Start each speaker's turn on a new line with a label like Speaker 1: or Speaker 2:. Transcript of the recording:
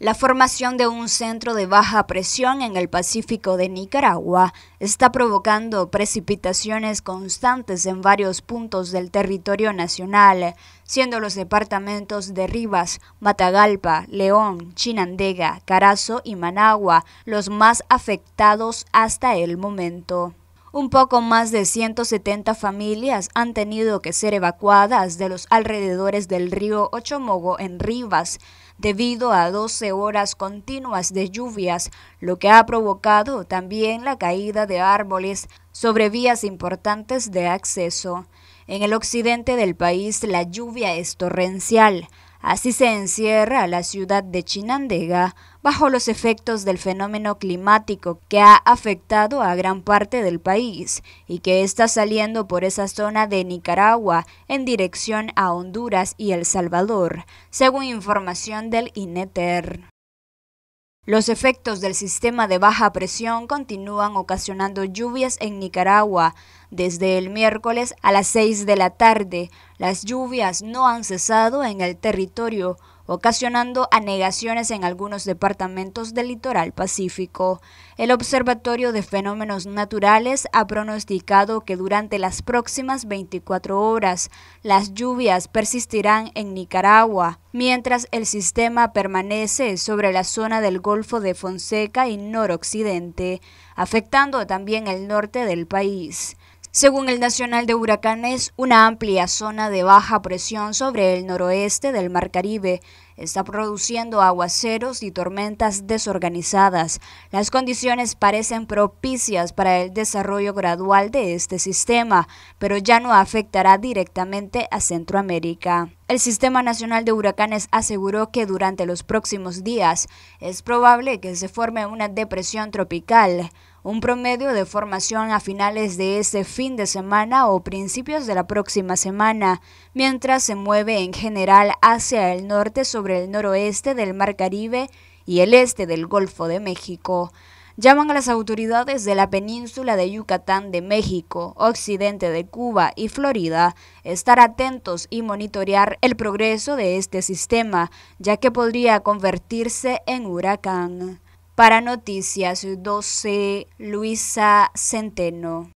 Speaker 1: La formación de un centro de baja presión en el Pacífico de Nicaragua está provocando precipitaciones constantes en varios puntos del territorio nacional, siendo los departamentos de Rivas, Matagalpa, León, Chinandega, Carazo y Managua los más afectados hasta el momento. Un poco más de 170 familias han tenido que ser evacuadas de los alrededores del río Ochomogo en Rivas debido a 12 horas continuas de lluvias, lo que ha provocado también la caída de árboles sobre vías importantes de acceso. En el occidente del país la lluvia es torrencial. Así se encierra la ciudad de Chinandega bajo los efectos del fenómeno climático que ha afectado a gran parte del país y que está saliendo por esa zona de Nicaragua en dirección a Honduras y El Salvador, según información del INETER. Los efectos del sistema de baja presión continúan ocasionando lluvias en Nicaragua. Desde el miércoles a las 6 de la tarde, las lluvias no han cesado en el territorio, ocasionando anegaciones en algunos departamentos del litoral pacífico. El Observatorio de Fenómenos Naturales ha pronosticado que durante las próximas 24 horas las lluvias persistirán en Nicaragua, mientras el sistema permanece sobre la zona del Golfo de Fonseca y noroccidente, afectando también el norte del país. Según el Nacional de Huracanes, una amplia zona de baja presión sobre el noroeste del Mar Caribe está produciendo aguaceros y tormentas desorganizadas. Las condiciones parecen propicias para el desarrollo gradual de este sistema, pero ya no afectará directamente a Centroamérica. El Sistema Nacional de Huracanes aseguró que durante los próximos días es probable que se forme una depresión tropical un promedio de formación a finales de este fin de semana o principios de la próxima semana, mientras se mueve en general hacia el norte sobre sobre el noroeste del Mar Caribe y el este del Golfo de México. Llaman a las autoridades de la península de Yucatán de México, occidente de Cuba y Florida estar atentos y monitorear el progreso de este sistema, ya que podría convertirse en huracán. Para Noticias 12, Luisa Centeno.